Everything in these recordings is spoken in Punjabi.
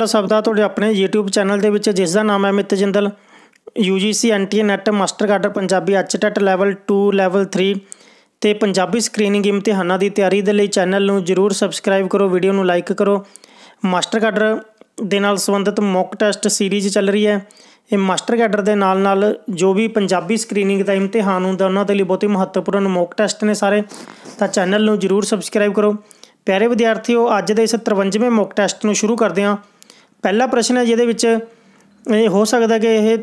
ਦਾ ਸਬਦਾ ਤੁਹਾਡੇ ਆਪਣੇ YouTube ਚੈਨਲ ਦੇ ਵਿੱਚ ਜਿਸ ਦਾ ਨਾਮ ਹੈ Mitt Jindal UGC NTA NET master cadre Punjabi HTET level 2 level 3 ਤੇ ਪੰਜਾਬੀ ਸਕਰੀਨਿੰਗ ਇਮਤਿਹਾਨਾਂ ਦੀ ਤਿਆਰੀ ਦੇ ਲਈ ਚੈਨਲ ਨੂੰ ਜਰੂਰ ਸਬਸਕ੍ਰਾਈਬ ਕਰੋ ਵੀਡੀਓ ਨੂੰ ਲਾਈਕ ਕਰੋ ਮਾਸਟਰ ਕਾਡਰ ਦੇ ਨਾਲ ਸੰਬੰਧਿਤ ਮੌਕ ਟੈਸਟ ਸੀਰੀਜ਼ ਚੱਲ ਰਹੀ ਹੈ ਇਹ ਮਾਸਟਰ ਕੈਡਰ ਦੇ ਨਾਲ ਨਾਲ ਜੋ ਵੀ ਪੰਜਾਬੀ ਸਕਰੀਨਿੰਗ ਦਾ ਇਮਤਿਹਾਨ ਹੁੰਦਾ ਉਹਨਾਂ ਦੇ ਲਈ ਬਹੁਤ ਹੀ ਮਹੱਤਵਪੂਰਨ ਮੌਕ ਟੈਸਟ ਨੇ ਸਾਰੇ ਤਾਂ ਚੈਨਲ ਨੂੰ ਜਰੂਰ ਸਬਸਕ੍ਰਾਈਬ ਕਰੋ ਪਿਆਰੇ ਵਿਦਿਆਰਥੀਓ ਅੱਜ ਦੇ ਇਸ 53ਵੇਂ ਮੌਕ ਟੈਸਟ ਨੂੰ ਸ਼ੁਰੂ ਕਰਦੇ ਹਾਂ ਪਹਿਲਾ ਪ੍ਰਸ਼ਨ ਹੈ ਜਿਹਦੇ ਵਿੱਚ ਇਹ ਹੋ ਸਕਦਾ ਕਿ ਇਹ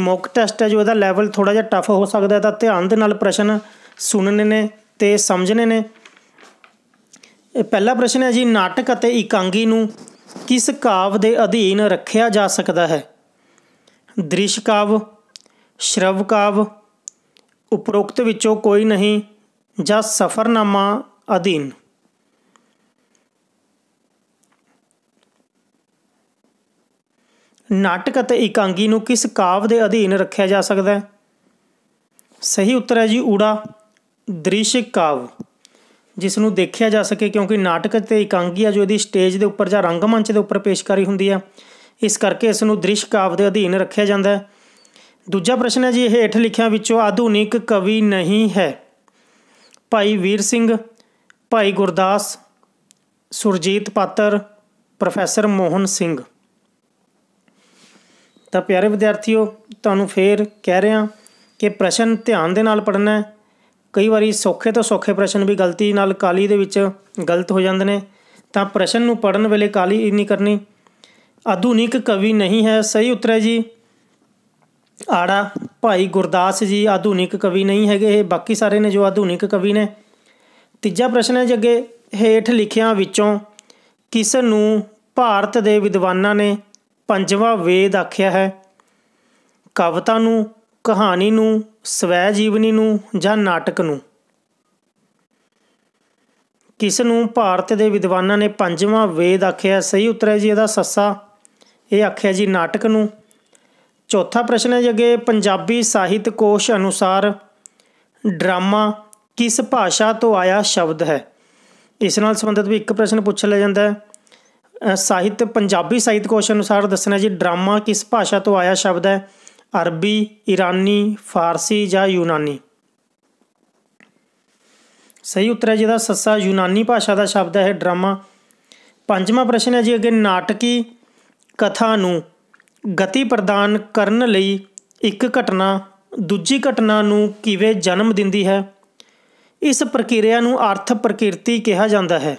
ਮੌਕ ਟੈਸਟ ਹੈ ਜੋ ਇਹਦਾ ਲੈਵਲ ਥੋੜਾ ਜਿਹਾ ਟਫ ਹੋ ਸਕਦਾ ਤਾਂ ਧਿਆਨ ਦੇ ਨਾਲ ਪ੍ਰਸ਼ਨ ਸੁਣਨੇ ਨੇ ਤੇ ਸਮਝਣੇ ਨੇ ਇਹ ਪਹਿਲਾ ਪ੍ਰਸ਼ਨ ਹੈ ਜੀ ਨਾਟਕ ਅਤੇ ਇਕਾਂਗੀ ਨੂੰ ਕਿਸ ਕਾਵ ਦੇ ਅਧੀਨ ਰੱਖਿਆ ਜਾ ਸਕਦਾ ਹੈ ਦ੍ਰਿਸ਼ ਕਾਵ ਸ਼ਰਵ ਕਾਵ ਉਪਰੋਕਤ ਵਿੱਚੋਂ ਕੋਈ ਨਹੀਂ ਜਾਂ ਸਫਰਨਾਮਾ ਅਧੀਨ ਨਾਟਕ ਅਤੇ ਇਕਾਂਗੀ ਨੂੰ ਕਿਸ ਕਾਵ ਦੇ ਅਧੀਨ ਰੱਖਿਆ ਜਾ ਸਕਦਾ ਹੈ ਸਹੀ ਉੱਤਰ ਹੈ ਜੀ ਊੜਾ ਦ੍ਰਿਸ਼ ਕਾਵ ਜਿਸ ਨੂੰ ਦੇਖਿਆ ਜਾ ਸਕੇ ਕਿਉਂਕਿ ਨਾਟਕ ਤੇ ਇਕਾਂਗੀ ਆ ਜੋ ਇਹਦੀ ਸਟੇਜ ਦੇ ਉੱਪਰ ਜਾਂ ਰੰਗਮੰਚ ਦੇ ਉੱਪਰ ਪੇਸ਼ਕਾਰੀ ਹੁੰਦੀ ਆ ਇਸ ਕਰਕੇ ਇਸ ਨੂੰ ਦ੍ਰਿਸ਼ ਕਾਵ ਦੇ ਅਧੀਨ ਰੱਖਿਆ ਜਾਂਦਾ ਹੈ ਦੂਜਾ ਪ੍ਰਸ਼ਨ ਹੈ ਜੀ ਇਹ ਹੇਠ ਲਿਖਿਆਂ ਵਿੱਚੋਂ ਆਧੁਨਿਕ ਕਵੀ ਨਹੀਂ ਹੈ ਭਾਈ ਵੀਰ ਸਿੰਘ ਭਾਈ ਗੁਰਦਾਸ ਸੁਰਜੀਤ ਪਾਤਰ ਪ੍ਰੋਫੈਸਰ ਮੋਹਨ ਸਿੰਘ ਤਾਂ ਪਿਆਰੇ ਵਿਦਿਆਰਥੀਓ ਤੁਹਾਨੂੰ ਫੇਰ ਕਹਿ ਰਿਹਾ ਕਿ ਪ੍ਰਸ਼ਨ ਧਿਆਨ ਦੇ ਨਾਲ ਪੜ੍ਹਨਾ ਹੈ ਕਈ ਵਾਰੀ ਸੌਖੇ ਤੋਂ ਸੌਖੇ ਪ੍ਰਸ਼ਨ ਵੀ ਗਲਤੀ ਨਾਲ ਕਾਲੀ ਦੇ ਵਿੱਚ ਗਲਤ ਹੋ ਜਾਂਦੇ ਨੇ ਤਾਂ ਪ੍ਰਸ਼ਨ ਨੂੰ ਪੜਨ ਵੇਲੇ ਕਾਲੀ ਨਹੀਂ ਕਰਨੀ ਆਧੁਨਿਕ ਕਵੀ ਨਹੀਂ ਹੈ ਸਹੀ ਉੱਤਰ ਹੈ ਜੀ ਆੜਾ ਭਾਈ ਗੁਰਦਾਸ ਜੀ ਆਧੁਨਿਕ ਕਵੀ ਨਹੀਂ ਹੈਗੇ ਇਹ ਬਾਕੀ ਸਾਰੇ ਨੇ ਜੋ ਆਧੁਨਿਕ ਕਵੀ ਨੇ ਤੀਜਾ ਪ੍ਰਸ਼ਨ ਹੈ ਜੀ ਅੱਗੇ ਹੇਠ ਲਿਖਿਆਂ ਵਿੱਚੋਂ ਕਿਸ ਨੂੰ ਭਾਰਤ ਦੇ ਵਿਦਵਾਨਾਂ ਨੇ ਪੰਜਵਾਂ ਵੇਦ ਆਖਿਆ ਹੈ ਕਵਿਤਾ ਨੂੰ ਕਹਾਣੀ ਨੂੰ ਸਵੈ ਜੀਵਨੀ ਨੂੰ ਜਾਂ ਨਾਟਕ ਨੂੰ ਕਿਸ ਨੂੰ ਭਾਰਤ ਦੇ ਵਿਦਵਾਨਾਂ ਨੇ ਪੰਜਵਾਂ ਵੇਦ ਆਖਿਆ ਸਹੀ ਉੱਤਰ ਹੈ ਜੀ ਇਹਦਾ ਸੱਸਾ ਇਹ ਆਖਿਆ ਜੀ ਨਾਟਕ ਨੂੰ ਚੌਥਾ ਪ੍ਰਸ਼ਨ ਹੈ ਅਗੇ ਪੰਜਾਬੀ ਸਾਹਿਤ ਕੋਸ਼ ਅਨੁਸਾਰ ਡਰਾਮਾ ਕਿਸ ਭਾਸ਼ਾ ਤੋਂ ਆਇਆ ਸ਼ਬਦ ਹੈ ਇਸ ਨਾਲ ਸੰਬੰਧਿਤ ਵੀ ਇੱਕ ਪ੍ਰਸ਼ਨ ਪੁੱਛ ਲਿਆ ਜਾਂਦਾ ਹੈ ਸਾਹਿਤ ਪੰਜਾਬੀ ਸਾਹਿਤ ਕੋਸ਼ ਅਨੁਸਾਰ ਦੱਸਣਾ ਜੀ ਡਰਾਮਾ ਕਿਸ ਭਾਸ਼ਾ ਤੋਂ ਆਇਆ ਸ਼ਬਦ ਹੈ ਅਰਬੀ ਇਰਾਨੀ ਫਾਰਸੀ ਜਾਂ ਯੂਨਾਨੀ ਸਹੀ ਉੱਤਰ ਹੈ ਜਿਹਦਾ ਸੱਸਾ ਯੂਨਾਨੀ ਭਾਸ਼ਾ ਦਾ ਸ਼ਬਦ ਹੈ ਡਰਾਮਾ ਪੰਜਵਾਂ ਪ੍ਰਸ਼ਨ ਹੈ ਜੀ ਅੱਗੇ ਨਾਟਕੀ ਕਥਾ ਨੂੰ ਗਤੀ ਪ੍ਰਦਾਨ ਕਰਨ ਲਈ ਇੱਕ ਘਟਨਾ ਦੂਜੀ ਘਟਨਾ ਨੂੰ ਕਿਵੇਂ ਜਨਮ ਦਿੰਦੀ ਹੈ ਇਸ ਪ੍ਰਕਿਰਿਆ ਨੂੰ ਅਰਥ ਪ੍ਰਕਿਰਤੀ ਕਿਹਾ ਜਾਂਦਾ ਹੈ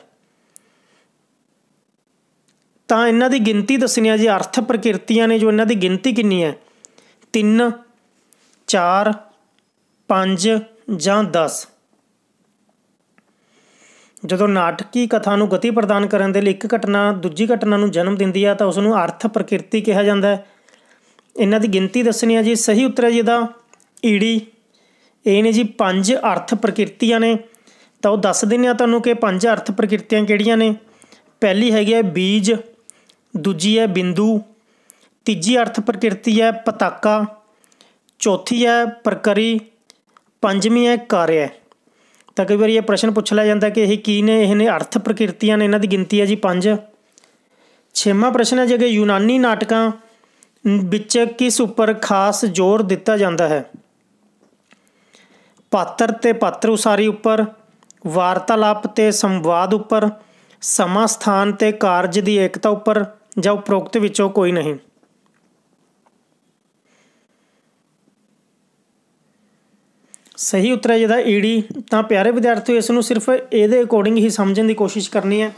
ਤਾਂ ਇਹਨਾਂ ਦੀ ਗਿਣਤੀ ਦੱਸਣੀ ਹੈ ਜੀ ਅਰਥ ਪ੍ਰਕਿਰਤੀਆਂ ਨੇ ਜੋ ਇਹਨਾਂ ਦੀ ਗਿਣਤੀ ਕਿੰਨੀ ਹੈ 3 4 5 ਜਾਂ 10 ਜਦੋਂ ਨਾਟਕੀ ਕਥਾ ਨੂੰ ਗਤੀ ਪ੍ਰਦਾਨ ਕਰਨ ਦੇ ਲਈ ਇੱਕ ਘਟਨਾ ਦੂਜੀ ਘਟਨਾ ਨੂੰ ਜਨਮ ਦਿੰਦੀ ਹੈ ਤਾਂ ਉਸ ਨੂੰ ਅਰਥ ਪ੍ਰਕਿਰਤੀ ਕਿਹਾ ਜਾਂਦਾ ਹੈ ਇਹਨਾਂ ਦੀ ਗਿਣਤੀ ਦੱਸਣੀ ਹੈ ਜੀ ਸਹੀ ਉੱਤਰ ਹੈ ਜੀ ਦਾ ਈੜੀ ਇਹ ਨੇ ਜੀ ਪੰਜ ਅਰਥ ਪ੍ਰਕਿਰਤੀਆਂ ਨੇ ਤਾਂ ਉਹ ਦੱਸ ਦਿੰਨੇ ਆ ਤੁਹਾਨੂੰ ਕਿ ਪੰਜ ਅਰਥ ਪ੍ਰਕਿਰਤੀਆਂ ਕਿਹੜੀਆਂ ਨੇ ਪਹਿਲੀ ਹੈਗੀ ਹੈ ਬੀਜ ਦੂਜੀ ਹੈ ਬਿੰਦੂ ਤੀਜੀ ਅਰਥ ਪ੍ਰਕਿਰਤੀ ਹੈ ਪਤਾਕਾ ਚੌਥੀ ਹੈ ਪ੍ਰਕਰੀ ਪੰਜਵੀਂ ਹੈ ਕਾਰਯ ਤਾਂ ਕਈ ਵਾਰੀ ਇਹ ਪ੍ਰਸ਼ਨ ਪੁੱਛ ਲਿਆ ਜਾਂਦਾ ਕਿ ਇਹ ਕੀ ਨੇ ਇਹ ਨੇ ਅਰਥ ਪ੍ਰਕਿਰਤੀਆਂ ਨੇ ਇਹਨਾਂ ਦੀ ਗਿਣਤੀ ਹੈ ਜੀ ਪੰਜ ਛੇਵਾਂ ਪ੍ਰਸ਼ਨ ਹੈ ਜਿਵੇਂ ਯੂਨਾਨੀ ਨਾਟਕਾਂ ਵਿੱਚ ਕਿਸ ਉੱਪਰ ਖਾਸ ਜ਼ੋਰ ਦਿੱਤਾ ਜਾਂਦਾ ਹੈ ਪਾਤਰ ਤੇ ਪਾਤਰ ਉਸਾਰੀ ਉੱਪਰ ਵਾਰਤਾਲਾਪ ਤੇ ਸੰਵਾਦ ਉੱਪਰ ਸਮਾਸਥਾਨ ਤੇ ਕਾਰਜ ਦੀ ਏਕਤਾ ਉੱਪਰ ਜਾਂ ਉਪਰੋਕਤ ਵਿੱਚੋਂ ਕੋਈ ਨਹੀਂ ਸਹੀ ਉੱਤਰ ਹੈ ਜਿਹਦਾ ਈਡੀ ਤਾਂ ਪਿਆਰੇ ਵਿਦਿਆਰਥੀਓ ਇਸ ਨੂੰ ਸਿਰਫ ਇਹਦੇ ਅਕੋਰਡਿੰਗ ਹੀ ਸਮਝਣ ਦੀ ਕੋਸ਼ਿਸ਼ ਕਰਨੀ ਹੈ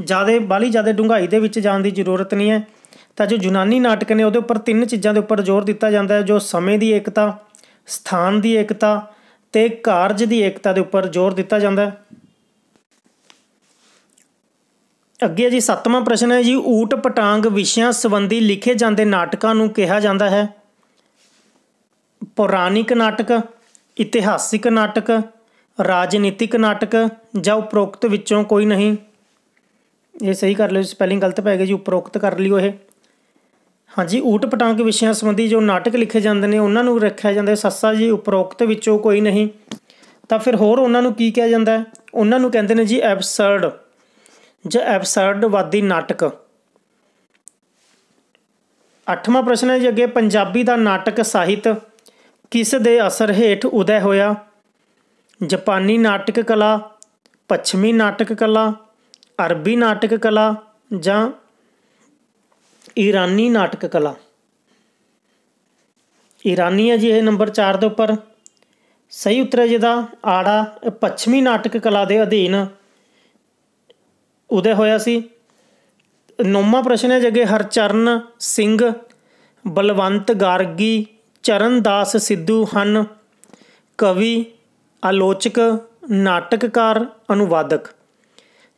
ਜਿਆਦਾ ਬਾਲੀ ਜਿਆਦਾ ਡੂੰਘਾਈ ਦੇ ਵਿੱਚ ਜਾਣ ਦੀ ਜ਼ਰੂਰਤ ਨਹੀਂ ਹੈ ਤਾਂ ਜੋ ਯੂਨਾਨੀ ਨਾਟਕ ਨੇ ਉਹਦੇ ਉੱਪਰ ਤਿੰਨ ਚੀਜ਼ਾਂ ਦੇ ਉੱਪਰ ਜ਼ੋਰ ਦਿੱਤਾ ਜਾਂਦਾ ਹੈ ਜੋ ਸਮੇਂ ਦੀ ਏਕਤਾ ਸਥਾਨ ਦੀ ਏਕਤਾ ਤੇ ਕਾਰਜ ਦੀ ਏਕਤਾ ਦੇ ਉੱਪਰ ਜ਼ੋਰ ਦਿੱਤਾ ਜਾਂਦਾ ਹੈ ਅੱਗੇ ਜੀ ਸੱਤਵਾਂ ਪ੍ਰਸ਼ਨ ਹੈ ਜੀ ਊਟ ਪਟਾਂਗ ਵਿਸ਼ਿਆਂ ਸੰਬੰਧੀ ਲਿਖੇ ਜਾਂਦੇ ਨਾਟਕਾਂ ਨੂੰ ਕਿਹਾ ਜਾਂਦਾ ਹੈ ਪੌਰਾਣਿਕ ਨਾਟਕ ਇਤਿਹਾਸਿਕ ਨਾਟਕ ਰਾਜਨੀਤਿਕ ਨਾਟਕ ਜਾਂ ਉਪਰੋਕਤ ਵਿੱਚੋਂ ਕੋਈ ਨਹੀਂ ਇਹ ਸਹੀ ਕਰ ਲਿਓ ਸਪੈਲਿੰਗ ਗਲਤ ਪੈ ਗਈ ਜੀ ਉਪਰੋਕਤ ਕਰ ਲਿਓ ਇਹ ਹਾਂਜੀ ਊਟ ਪਟਾਂਗ ਵਿਸ਼ਿਆਂ ਸੰਬੰਧੀ ਜੋ ਨਾਟਕ ਲਿਖੇ ਜਾਂਦੇ ਨੇ ਉਹਨਾਂ ਨੂੰ ਰੱਖਿਆ ਜਾਂਦਾ ਸੱਸਾ ਜੀ ਉਪਰੋਕਤ ਵਿੱਚੋਂ ਕੋਈ ਨਹੀਂ ਤਾਂ ਫਿਰ ਹੋਰ ਉਹਨਾਂ ਨੂੰ ਕੀ ਕਿਹਾ ਜਾਂਦਾ ਉਹਨਾਂ ਨੂੰ ਕਹਿੰਦੇ ਨੇ ਜੀ ਐਬਸਰਡ ਜਾਂ ਐਬਸਰਡਵਾਦੀ ਨਾਟਕ 8ਵਾਂ ਪ੍ਰਸ਼ਨ ਹੈ ਜੀ ਅੱਗੇ ਪੰਜਾਬੀ ਦਾ ਨਾਟਕ ਸਾਹਿਤ ਕਿਸ ਦੇ ਅਸਰ ਹੇਠ ਉਦੈ ਹੋਇਆ ਜਾਪਾਨੀ ਨਾਟਕ ਕਲਾ ਪੱਛਮੀ ਨਾਟਕ ਕਲਾ ਅਰਬੀ ਨਾਟਕ ਕਲਾ ਜਾਂ ਈਰਾਨੀ ਨਾਟਕ ਕਲਾ ਈਰਾਨੀ ਹੈ ਜੀ ਇਹ ਨੰਬਰ 4 ਦੇ ਉੱਪਰ ਸਹੀ ਉੱਤਰ ਹੈ ਜਿਹਦਾ ਆੜਾ ਪੱਛਮੀ ਨਾਟਕ ਕਲਾ ਦੇ ਅਧੀਨ ਉਦੇ ਹੋਇਆ ਸੀ ਨੌਵਾਂ ਪ੍ਰਸ਼ਨ ਹੈ ਜਗੇ ਹਰਚਰਨ ਸਿੰਘ ਬਲਵੰਤ ਗਾਰਗੀ ਚਰਨਦਾਸ ਸਿੱਧੂ ਹਨ ਕਵੀ ਆਲੋਚਕ ਨਾਟਕਕਾਰ ਅਨੁਵਾਦਕ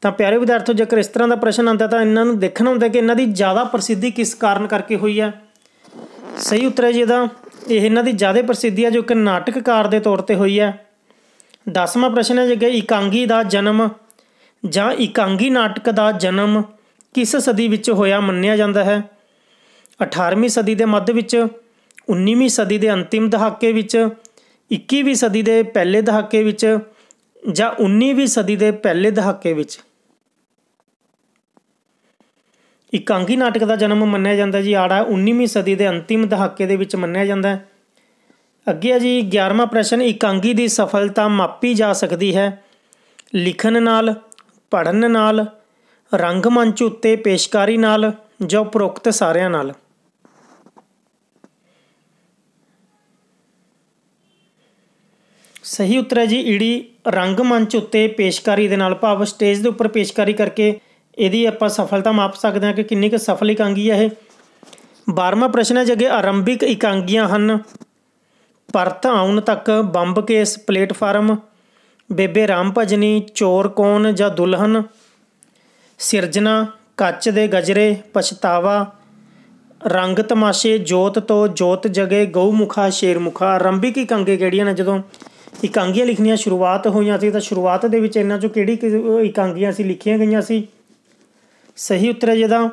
ਤਾਂ ਪਿਆਰੇ ਵਿਦਿਆਰਥੀਓ ਜੇਕਰ ਇਸ ਤਰ੍ਹਾਂ ਦਾ ਪ੍ਰਸ਼ਨ ਆਉਂਦਾ ਤਾਂ ਇਹਨਾਂ ਨੂੰ ਦੇਖਣਾ ਹੁੰਦਾ ਕਿ ਇਹਨਾਂ ਦੀ ਜ਼ਿਆਦਾ ਪ੍ਰਸਿੱਧੀ ਕਿਸ ਕਾਰਨ ਕਰਕੇ ਹੋਈ ਹੈ ਸਹੀ ਉੱਤਰ ਹੈ ਜੀ ਦਾ ਇਹ ਇਹਨਾਂ ਦੀ ਜ਼ਿਆਦਾ ਪ੍ਰਸਿੱਧੀ ਹੈ ਜੋ ਕਿ ਨਾਟਕਕਾਰ ਦੇ ਤੌਰ ਤੇ ਹੋਈ ਹੈ 10ਵਾਂ ਪ੍ਰਸ਼ਨ ਹੈ ਜੀ ਇਕਾਂਗੀ ਦਾ ਜਨਮ ਜਾਂ ਇਕਾਂਗੀ ਨਾਟਕ ਦਾ ਜਨਮ ਕਿਸ ਸਦੀ ਵਿੱਚ ਹੋਇਆ ਮੰਨਿਆ ਜਾਂਦਾ ਹੈ 18ਵੀਂ ਸਦੀ ਦੇ ਮੱਧ ਵਿੱਚ 19ਵੀਂ ਸਦੀ ਦੇ ਅੰਤਿਮ ਦਹਾਕੇ ਵਿੱਚ 21ਵੀਂ ਸਦੀ ਦੇ ਪਹਿਲੇ ਦਹਾਕੇ ਵਿੱਚ ਜਾਂ 19ਵੀਂ ਸਦੀ ਦੇ ਪਹਿਲੇ ਦਹਾਕੇ ਵਿੱਚ ਇਕਾਂਗੀ ਨਾਟਕ ਦਾ ਜਨਮ ਮੰਨਿਆ ਜਾਂਦਾ ਜੀ ਆੜਾ 19ਵੀਂ ਸਦੀ ਦੇ ਅੰਤਿਮ ਦਹਾਕੇ ਦੇ ਵਿੱਚ ਮੰਨਿਆ ਜਾਂਦਾ ਹੈ ਅੱਗੇ ਆ ਜੀ 11ਵਾਂ ਪ੍ਰਸ਼ਨ ਇਕਾਂਗੀ ਦੀ ਸਫਲਤਾ ਮਾਪੀ ਜਾ ਸਕਦੀ ਹੈ ਲਿਖਣ ਨਾਲ ਪੜਨ ਨਾਲ ਰੰਗਮੰਚ ਉੱਤੇ ਪੇਸ਼ਕਾਰੀ ਨਾਲ ਜੋ ਉਪਰੋਕਤ ਸਾਰਿਆਂ ਨਾਲ ਸਹੀ ਉੱਤਰ ਹੈ ਜੀ ਈੜੀ ਰੰਗਮੰਚ ਉੱਤੇ ਪੇਸ਼ਕਾਰੀ ਦੇ ਨਾਲ ਭਾਵ ਸਟੇਜ ਦੇ ਉੱਪਰ ਪੇਸ਼ਕਾਰੀ ਕਰਕੇ ਇਹਦੀ ਆਪਾਂ ਸਫਲਤਾ ਮਾਪ ਸਕਦੇ ਹਾਂ ਕਿ ਕਿੰਨੀ ਕੁ ਸਫਲ ਇਕਾਂਗੀ ਹੈ ਇਹ 12ਵਾਂ ਪ੍ਰਸ਼ਨ ਹੈ ਜਗੇ ਆਰੰਭਿਕ ਇਕਾਂਗੀਆਂ ਹਨ ਪਰਤ ਆਉਣ ਤੱਕ ਬੰਬ ਕੇਸ ਪਲੇਟਫਾਰਮ ਬੇਬੇ ਰਾਮ ਭਜਨੀ ਚੋਰ ਕੌਣ ਜਾਂ ਦੁਲਹਨ ਸਿਰਜਣਾ ਕੱਚ ਦੇ ਗਜਰੇ ਪਛਤਾਵਾ ਰੰਗ ਤਮਾਸ਼ੇ ਜੋਤ ਤੋਂ ਜੋਤ ਜਗੇ ਗਊਮੁਖਾ ਸ਼ੇਰਮੁਖਾ ਆਰੰਭਿਕ ਇਕਾਂਗੇ ਕਿਹੜੀਆਂ ਨੇ ਜਦੋਂ ਇਕਾਂਗੀਆਂ ਲਿਖਣੀਆਂ ਸ਼ੁਰੂਆਤ ਹੋਈਆਂ ਸੀ ਤਾਂ ਸ਼ੁਰੂਆਤ ਦੇ ਵਿੱਚ ਇਹਨਾਂ ਚੋਂ ਕਿਹੜੀ ਇਕਾਂਗੀਆਂ ਸੀ ਲਿਖੀਆਂ ਗਈਆਂ ਸੀ ਸਹੀ ਉੱਤਰ ਹੈ ਜਿਹਦਾ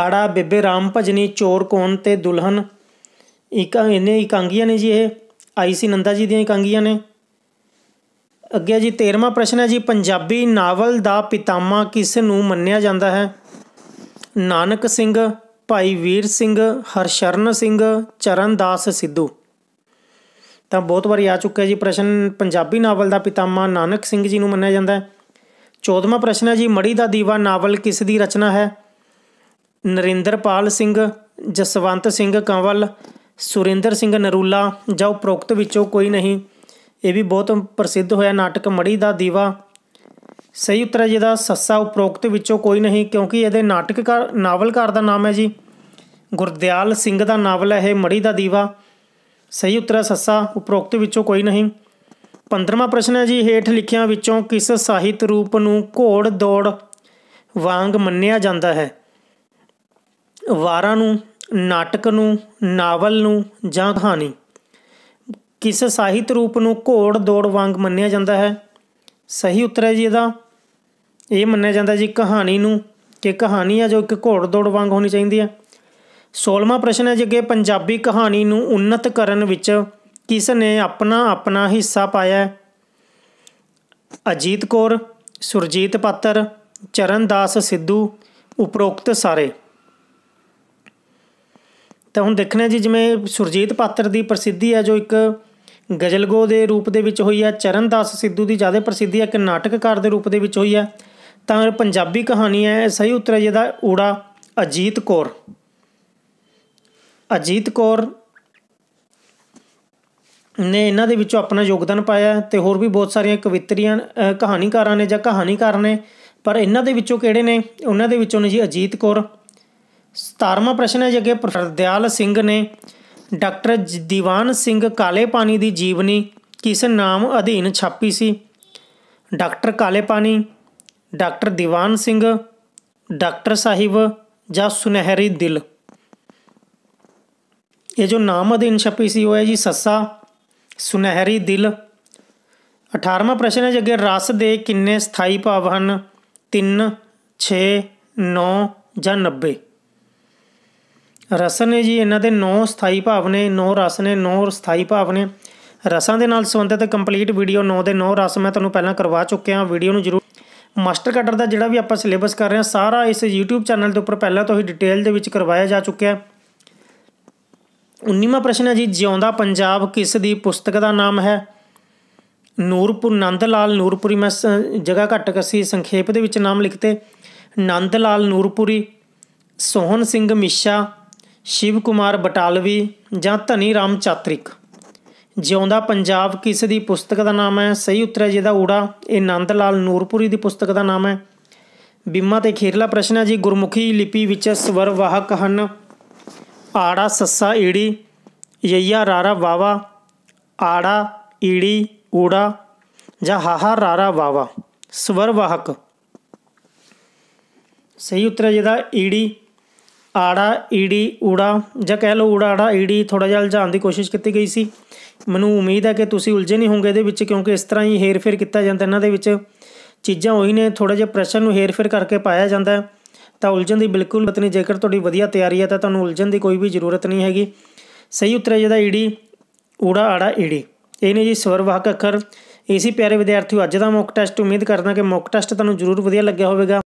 ਆੜਾ ਬੇਬੇ ਰਾਮ ਭਜਨੀ ਚੋਰ ਕੌਣ ਤੇ ਦੁਲਹਨ ਇਕਾਂ ਇਹਨੇ ਇਕਾਂਗੀਆਂ ਨੇ ਜੀ ਇਹ ਆਈ ਸੀ ਨੰਦਾ ਜੀ ਦੀਆਂ ਇਕਾਂਗੀਆਂ ਨੇ ਅੱਗੇ ਜੀ 13ਵਾਂ ਪ੍ਰਸ਼ਨ ਹੈ ਜੀ ਪੰਜਾਬੀ ਨਾਵਲ ਦਾ ਪਿਤਾਮਾ ਕਿਸ ਨੂੰ ਮੰਨਿਆ ਜਾਂਦਾ ਹੈ ਨਾਨਕ ਸਿੰਘ ਭਾਈ ਵੀਰ ਸਿੰਘ ਹਰਸ਼ਰਨ ਸਿੰਘ ਚਰਨਦਾਸ ਸਿੱਧੂ ਤਾਂ ਬਹੁਤ ਵਾਰੀ ਆ ਚੁੱਕਿਆ ਜੀ ਪ੍ਰਸ਼ਨ ਪੰਜਾਬੀ ਨਾਵਲ ਦਾ ਪਿਤਾਮਾ ਨਾਨਕ ਸਿੰਘ ਜੀ ਨੂੰ ਮੰਨਿਆ ਜਾਂਦਾ ਹੈ 14ਵਾਂ ਪ੍ਰਸ਼ਨ ਹੈ ਜੀ ਮੜੀ ਦਾ ਦੀਵਾ ਨਾਵਲ ਕਿਸ ਦੀ ਰਚਨਾ ਹੈ ਨਰਿੰਦਰਪਾਲ ਸਿੰਘ ਜਸਵੰਤ ਸਿੰਘ ਕੰਵਲ ਸੁਰਿੰਦਰ ਸਿੰਘ ਨਰੂਲਾ ਜਾਂ ਉਪਰੋਕਤ ਵਿੱਚੋਂ ਕੋਈ ਨਹੀਂ ਇਹ ਵੀ ਬਹੁਤ ਪ੍ਰਸਿੱਧ ਹੋਇਆ ਨਾਟਕ ਮੜੀ ਦਾ ਦੀਵਾ ਸਹੀ ਉੱਤਰ ਹੈ ਜਿਹਦਾ ਸੱਸਾ ਉਪਰੋਕਤ ਵਿੱਚੋਂ ਕੋਈ ਨਹੀਂ ਕਿਉਂਕਿ ਇਹਦੇ ਨਾਟਕਕਾਰ ਨਾਵਲਕਾਰ ਦਾ ਨਾਮ ਹੈ ਜੀ ਗੁਰਦਿਆਲ ਸਿੰਘ ਦਾ ਨਾਵਲ ਹੈ ਇਹ ਮੜੀ ਦਾ ਦੀਵਾ ਸਹੀ ਉੱਤਰ ਹੈ ਸੱਸਾ ਉਪਰੋਕਤ ਵਿੱਚੋਂ ਕੋਈ ਨਹੀਂ 15ਵਾਂ ਪ੍ਰਸ਼ਨ ਹੈ ਜੀ ਹੇਠ ਲਿਖਿਆਂ ਵਿੱਚੋਂ ਕਿਸ ਸਾਹਿਤ ਰੂਪ ਨੂੰ ਘੋੜ ਦੌੜ ਵਾਂਗ ਮੰਨਿਆ ਜਾਂਦਾ ਹੈ ਵਾਰਾਂ ਨੂੰ ਨਾਟਕ ਨੂੰ ਨਾਵਲ ਨੂੰ ਜਾਂ ਕਹਾਣੀ ਕਿਸ ਸਾਹਿਤ ਰੂਪ ਨੂੰ ਘੋੜ ਦੌੜ ਵਾਂਗ ਮੰਨਿਆ ਜਾਂਦਾ ਹੈ ਸਹੀ ਉੱਤਰ ਹੈ ਜੀ ਇਹਦਾ ਇਹ ਮੰਨਿਆ ਜਾਂਦਾ ਜੀ ਕਹਾਣੀ ਨੂੰ ਕਿ ਕਹਾਣੀ ਆ ਜੋ ਇੱਕ ਘੋੜ ਦੌੜ ਵਾਂਗ ਹੋਣੀ ਚਾਹੀਦੀ ਹੈ 16ਵਾਂ ਪ੍ਰਸ਼ਨ ਹੈ ਜੀ ਅੱਗੇ ਪੰਜਾਬੀ ਕਹਾਣੀ ਨੂੰ ਉન્નਤ ਕਰਨ ਵਿੱਚ ਕਿਸ ਨੇ ਆਪਣਾ ਆਪਣਾ ਹਿੱਸਾ ਪਾਇਆ ਹੈ ਅਜੀਤ ਕੌਰ ਸੁਰਜੀਤ ਪਾਤਰ ਚਰਨਦਾਸ ਸਿੱਧੂ ਉਪਰੋਕਤ ਸਾਰੇ ਤਾਂ ਹੁਣ ਦੇਖਣਾ ਜੀ ਜਿਵੇਂ ਸੁਰਜੀਤ ਪਾਤਰ ਦੀ ਪ੍ਰਸਿੱਧੀ ਹੈ ਜੋ ਇੱਕ ਗਜ਼ਲਗੋ ਦੇ ਰੂਪ ਦੇ ਵਿੱਚ ਹੋਈ ਹੈ ਚਰਨਦਾਸ ਸਿੱਧੂ ਦੀ ਜ਼ਿਆਦਾ ਪ੍ਰਸਿੱਧੀ ਇੱਕ ਨਾਟਕਕਾਰ ਦੇ ਰੂਪ ਦੇ ਵਿੱਚ ਹੋਈ ਹੈ ਤਾਂ ਪੰਜਾਬੀ ਕਹਾਣੀ ਹੈ ਸਹੀ ਉੱਤਰ ਹੈ ਜਿਹਦਾ ਊੜਾ ਅਜੀਤ ਕੌਰ ਅਜੀਤ ਕੌਰ ਨੇ ਇਹਨਾਂ ਦੇ ਵਿੱਚੋਂ ਆਪਣਾ ਯੋਗਦਾਨ ਪਾਇਆ ਤੇ ਹੋਰ ਵੀ ਬਹੁਤ ਸਾਰੀਆਂ ਕਵਿਤਰੀਆਂ ਕਹਾਣੀਕਾਰਾਂ ਨੇ ਜਾਂ ਕਹਾਣੀਕਾਰ ਨੇ ਪਰ ਇਹਨਾਂ ਦੇ ਵਿੱਚੋਂ ਕਿਹੜੇ ਨੇ ਉਹਨਾਂ ਦੇ ਵਿੱਚੋਂ ਨੇ ਜੀ ਅਜੀਤ ਕੌਰ 17ਵਾਂ ਪ੍ਰਸ਼ਨ ਹੈ ਜੀ ਅੱਗੇ ਪ੍ਰਦਿਆਲ ਸਿੰਘ ਨੇ ਡਾਕਟਰ ਦੀਵਾਨ ਸਿੰਘ ਕਾਲੇ ਪਾਣੀ ਦੀ ਜੀਵਨੀ ਕਿਸ ਨਾਮ ਅਧੀਨ ਛਾਪੀ ਸੀ doctor Kalepani doctor Diwan Singh doctor ਸਾਹਿਬ ਜਾਂ ਸੁਨਹਿਰੀ ਦਿਲ ਇਹ ਜੋ ਨਾਮ ਅਧੀਨ ਛਪੀ ਸੀ ਉਹ ਹੈ ਜੀ ਸੱਸਾ ਸੁਨਹਿਰੀ ਦਿਲ 18ਵਾਂ ਪ੍ਰਸ਼ਨ ਹੈ ਜੀ ਅੱਗੇ ਰਸ ਦੇ ਕਿੰਨੇ ਸਥਾਈ ਭਾਵ ਹਨ 3 6 9 ਜਾਂ 90 ਰਸ ਨੇ ਜੀ ਇਹਨਾਂ ਦੇ 9 ਸਥਾਈ ਭਾਵ ਨੇ 9 ਰਸ ਨੇ 9 ਸਥਾਈ ਭਾਵ ਨੇ ਰਸਾਂ ਦੇ ਨਾਲ ਸੰਬੰਧਿਤ ਕੰਪਲੀਟ ਵੀਡੀਓ 9 ਦੇ 9 ਰਸ ਮੈਂ ਤੁਹਾਨੂੰ ਪਹਿਲਾਂ ਕਰਵਾ ਚੁੱਕਿਆ ਹਾਂ ਵੀਡੀਓ ਨੂੰ ਜਰੂਰ ਮਾਸਟਰ ਕਟਰ ਦਾ ਜਿਹੜਾ ਵੀ ਆਪਾਂ ਸਿਲੇਬਸ ਕਰ ਰਹੇ ਹਾਂ ਸਾਰਾ ਇਸ YouTube ਚੈਨਲ ਦੇ ਉੱਪਰ ਪਹਿਲਾਂ ਤੋਂ ਹੀ ਡਿਟੇਲ ਦੇ ਵਿੱਚ ਕਰਵਾਇਆ ਜਾ ਚੁੱਕਿਆ ਹੈ 19ਵਾਂ ਪ੍ਰਸ਼ਨ ਹੈ ਜੀ ਜਿਉਂਦਾ ਪੰਜਾਬ ਕਿਸ ਦੀ ਪੁਸਤਕ ਦਾ ਨਾਮ ਹੈ ਨੂਰਪੁਰ ਨੰਦ ਲਾਲ ਨੂਰਪੁਰੀ ਮੈਂ ਜਗ੍ਹਾ ਘੱਟ ਕਸੀ ਸੰਖੇਪ ਦੇ ਵਿੱਚ ਨਾਮ ਲਿਖਤੇ ਨੰਦ ਲਾਲ ਨੂਰਪੁਰੀ ਸੋਹਨ ਸਿੰਘ ਮਿਸ਼ਾ ਸ਼ਿਵ ਕੁਮਾਰ ਬਟਾਲਵੀ ਜਾਂ ਧਨੀ ਰਾਮ ਚਾਤ੍ਰਿਕ ਜਿਉਂਦਾ ਪੰਜਾਬ ਕਿਸ ਦੀ ਪੁਸਤਕ ਦਾ ਨਾਮ ਹੈ ਸਹੀ ਉੱਤਰ ਹੈ ਜਿਹਦਾ ਊੜਾ ਇਹ ਨੰਦ ਲਾਲ ਨੂਰਪੁਰੀ ਦੀ ਪੁਸਤਕ ਦਾ ਨਾਮ ਹੈ ਬਿੰਮਾ ਤੇ ਖੇਰਲਾ ਪ੍ਰਸ਼ਨ ਹੈ ਜੀ ਗੁਰਮੁਖੀ ਲਿਪੀ ਵਿੱਚ ਸਵਰ ਵਾਹਕ ਹਨ ਆੜਾ ਸੱਸਾ ਈੜੀ ਯਈਆ ਰਾਰਾ ਵਾਵਾ ਆੜਾ ਈੜੀ ਊੜਾ ਜਾਂ ਹਾਹਾ ਰਾਰਾ ਵਾਵਾ ਸਵਰ ਵਾਹਕ ਸਹੀ ਉੱਤਰ ਹੈ ਜਿਹਦਾ ਈੜੀ ਆੜਾ ਈੜੀ ਊੜਾ ਜਾਂ ਕਹਿ ਲਓ ਊੜਾ ਆੜਾ ਈੜੀ ਥੋੜਾ ਜਿਹਾ ਉਲਝਾਉਣ ਦੀ ਕੋਸ਼ਿਸ਼ ਕੀਤੀ ਗਈ ਸੀ ਮੈਨੂੰ ਉਮੀਦ ਹੈ ਕਿ ਤੁਸੀਂ ਉਲਝੇ ਨਹੀਂ ਹੋਗੇ ਇਹਦੇ ਵਿੱਚ ਕਿਉਂਕਿ ਇਸ ਤਰ੍ਹਾਂ ਹੀ ਹੇਰ-ਫੇਰ ਕੀਤਾ ਜਾਂਦਾ ਇਹਨਾਂ ਦੇ ਵਿੱਚ ਚੀਜ਼ਾਂ ਉਹੀ ਨੇ ਥੋੜਾ ਜਿਹਾ ਪ੍ਰਸ਼ਨ ਨੂੰ ਹੇਰ-ਫੇਰ ਕਰਕੇ ਪਾਇਆ ਜਾਂਦਾ ਤਾਂ ਉਲਝਣ ਦੀ ਬਿਲਕੁਲ ਬਤ ਨਹੀਂ ਜੇਕਰ ਤੁਹਾਡੀ ਵਧੀਆ ਤਿਆਰੀ ਹੈ ਤਾਂ ਤੁਹਾਨੂੰ ਉਲਝਣ ਦੀ ਕੋਈ ਵੀ ਜ਼ਰੂਰਤ ਨਹੀਂ ਹੈਗੀ ਸਹੀ ਉੱਤਰ ਹੈ ਜਿਹਦਾ ਈੜੀ ਊੜਾ ਆੜਾ ਈੜੀ ਇਹ ਨੇ ਜੀ ਸਵਰ ਵਾਕ ਅੱਖਰ ਇਸੇ ਪਿਆਰੇ ਵਿਦਿਆਰਥੀਓ ਅੱਜ ਦਾ ਮੌਕ ਟੈਸਟ ਉਮੀਦ ਕਰਦਾ ਕਿ ਮੌਕ ਟੈਸਟ ਤੁਹਾਨੂੰ ਜ਼ਰੂਰ ਵਧੀਆ ਲੱਗਿਆ ਹੋਵੇਗਾ